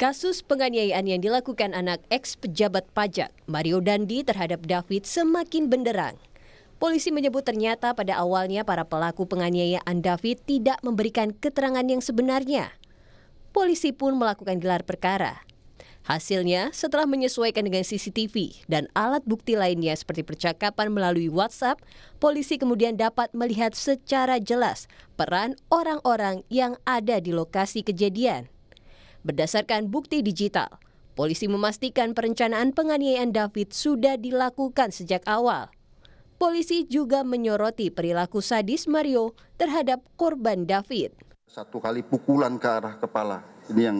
Kasus penganiayaan yang dilakukan anak ex-pejabat pajak Mario Dandi terhadap David semakin benderang. Polisi menyebut ternyata pada awalnya para pelaku penganiayaan David tidak memberikan keterangan yang sebenarnya. Polisi pun melakukan gelar perkara. Hasilnya, setelah menyesuaikan dengan CCTV dan alat bukti lainnya seperti percakapan melalui WhatsApp, polisi kemudian dapat melihat secara jelas peran orang-orang yang ada di lokasi kejadian. Berdasarkan bukti digital, polisi memastikan perencanaan penganiayaan David sudah dilakukan sejak awal. Polisi juga menyoroti perilaku sadis Mario terhadap korban David. Satu kali pukulan ke arah kepala, ini yang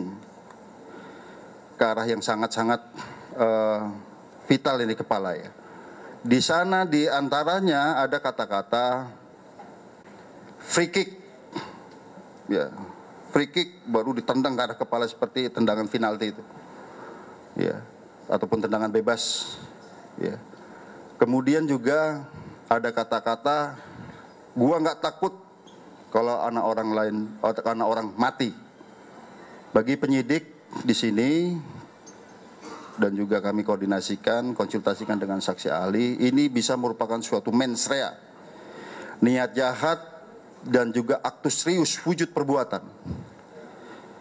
ke arah yang sangat-sangat uh, vital ini kepala ya. Di sana di antaranya ada kata-kata free kick. Ya, free kick baru ditendang ke arah kepala seperti tendangan penalti itu. Ya, ataupun tendangan bebas. Ya. Kemudian juga ada kata-kata gua nggak takut kalau anak orang lain atau anak orang mati. Bagi penyidik di sini dan juga kami koordinasikan, konsultasikan dengan saksi ahli, ini bisa merupakan suatu mens rea. Niat jahat dan juga aktus serius wujud perbuatan.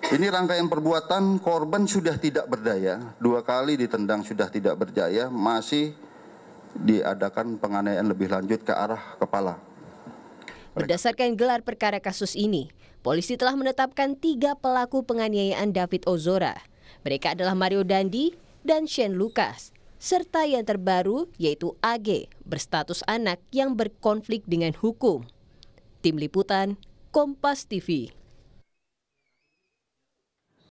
Ini rangkaian perbuatan korban sudah tidak berdaya, dua kali ditendang sudah tidak berdaya, masih diadakan penganiayaan lebih lanjut ke arah kepala. Berdasarkan gelar perkara kasus ini, polisi telah menetapkan tiga pelaku penganiayaan David Ozora. Mereka adalah Mario Dandi dan Shane Lucas, serta yang terbaru yaitu AG berstatus anak yang berkonflik dengan hukum. Tim Liputan, Kompas TV.